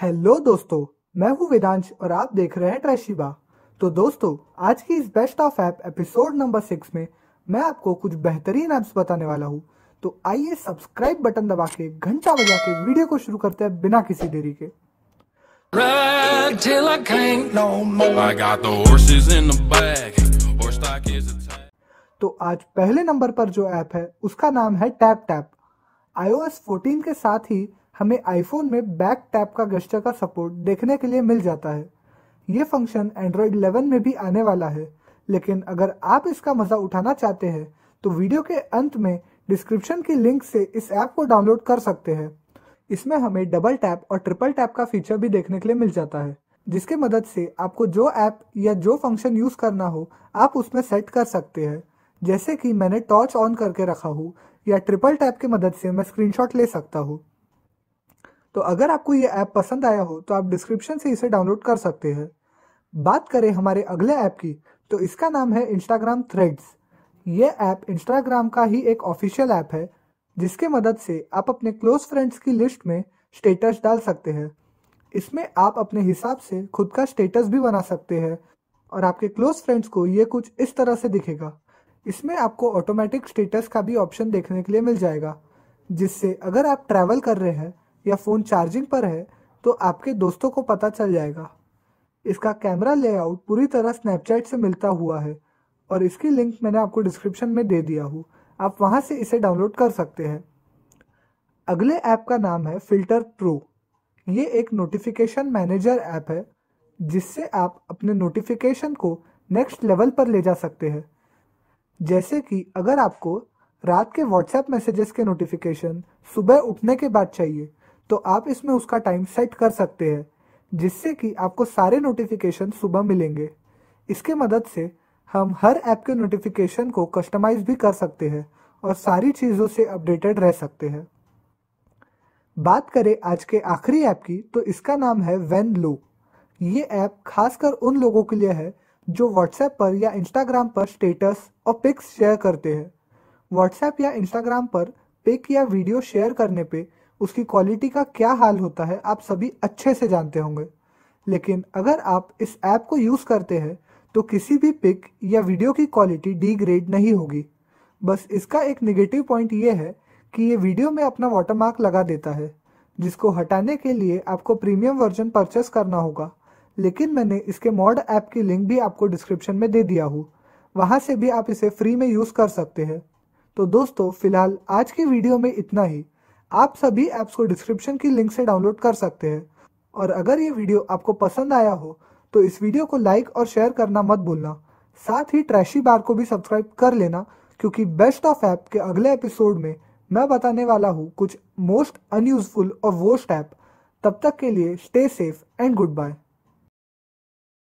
hello दोस्तों मैं हूं वेदांश और आप देख रहे हैं ट्रैशिबा तो दोस्तों आज की इस best of app episode number six में मैं आपको कुछ बेहतरीन ऐप्स बताने वाला हूं तो आइए सब्सक्राइब बटन दबा के घंटा बजा के वीडियो को शुरू करते हैं बिना किसी देरी के तो आज पहले नंबर पर जो ऐप है उसका नाम है टैप टैप आईओएस 14 के साथ ही हमें आईफोन में बैक टैप का गस्टर का सपोर्ट देखने के लिए मिल जाता है ये फंक्शन एंड्रॉयड 11 में भी आने वाला है लेकिन अगर आप इसका मज़ा उठाना चाहते हैं तो वीडियो के अंत में डिस्क्रिप्शन की लिंक से इस ऐप को डाउनलोड कर सकते हैं इसमें हमें डबल टैप और ट्रिपल टैप का फीचर भी देखने के लिए मिल जाता है जिसके मदद से आपको जो ऐप या जो फंक्शन यूज़ करना हो आप उसमें सेट कर सकते हैं जैसे कि मैंने टॉर्च ऑन करके रखा हूँ या ट्रिपल टैप की मदद से मैं स्क्रीनशॉट ले सकता हूँ तो अगर आपको ये ऐप पसंद आया हो तो आप डिस्क्रिप्शन से इसे डाउनलोड कर सकते हैं बात करें हमारे अगले ऐप की तो इसका नाम है इंस्टाग्राम थ्रेड्स ये ऐप इंस्टाग्राम का ही एक ऑफिशियल ऐप है जिसके मदद से आप अपने क्लोज फ्रेंड्स की लिस्ट में स्टेटस डाल सकते हैं इसमें आप अपने हिसाब से खुद का स्टेटस भी बना सकते हैं और आपके क्लोज फ्रेंड्स को ये कुछ इस तरह से दिखेगा इसमें आपको ऑटोमेटिक स्टेटस का भी ऑप्शन देखने के लिए मिल जाएगा जिससे अगर आप ट्रैवल कर रहे हैं या फ़ोन चार्जिंग पर है तो आपके दोस्तों को पता चल जाएगा इसका कैमरा लेआउट पूरी तरह स्नैपचैट से मिलता हुआ है और इसकी लिंक मैंने आपको डिस्क्रिप्शन में दे दिया हूँ आप वहाँ से इसे डाउनलोड कर सकते हैं अगले ऐप का नाम है फ़िल्टर प्रो ये एक नोटिफिकेशन मैनेजर ऐप है जिससे आप अपने नोटिफिकेशन को नेक्स्ट लेवल पर ले जा सकते हैं जैसे कि अगर आपको रात के व्हाट्सएप मैसेजेस के नोटिफिकेशन सुबह उठने के बाद चाहिए तो आप इसमें उसका टाइम सेट कर सकते हैं जिससे कि आपको सारे नोटिफिकेशन सुबह मिलेंगे इसके मदद से हम हर ऐप के नोटिफिकेशन को कस्टमाइज भी कर सकते हैं और सारी चीज़ों से अपडेटेड रह सकते हैं बात करें आज के आखिरी ऐप की तो इसका नाम है वेन लू ये ऐप खासकर उन लोगों के लिए है जो व्हाट्सएप पर या इंस्टाग्राम पर स्टेटस और पिक्स शेयर करते हैं व्हाट्सएप या इंस्टाग्राम पर पिक या वीडियो शेयर करने पे उसकी क्वालिटी का क्या हाल होता है आप सभी अच्छे से जानते होंगे लेकिन अगर आप इस ऐप को यूज़ करते हैं तो किसी भी पिक या वीडियो की क्वालिटी डीग्रेड नहीं होगी बस इसका एक निगेटिव पॉइंट ये है कि ये वीडियो में अपना वाटरमार्क लगा देता है जिसको हटाने के लिए आपको प्रीमियम वर्जन परचेस करना होगा लेकिन मैंने इसके मॉड ऐप की लिंक भी आपको डिस्क्रिप्शन में दे दिया हूँ वहाँ से भी आप इसे फ्री में यूज़ कर सकते हैं तो दोस्तों फिलहाल आज की वीडियो में इतना ही आप सभी ऐप्स को डिस्क्रिप्शन की लिंक से डाउनलोड कर सकते हैं और अगर ये वीडियो आपको पसंद आया हो तो इस वीडियो को लाइक और शेयर करना मत भूलना साथ ही ट्रैशी बार को भी सब्सक्राइब कर लेना क्योंकि बेस्ट ऑफ ऐप के अगले एपिसोड में मैं बताने वाला हूँ कुछ मोस्ट अनयूजफुल और वोस्ट ऐप तब तक के लिए stay safe and good bye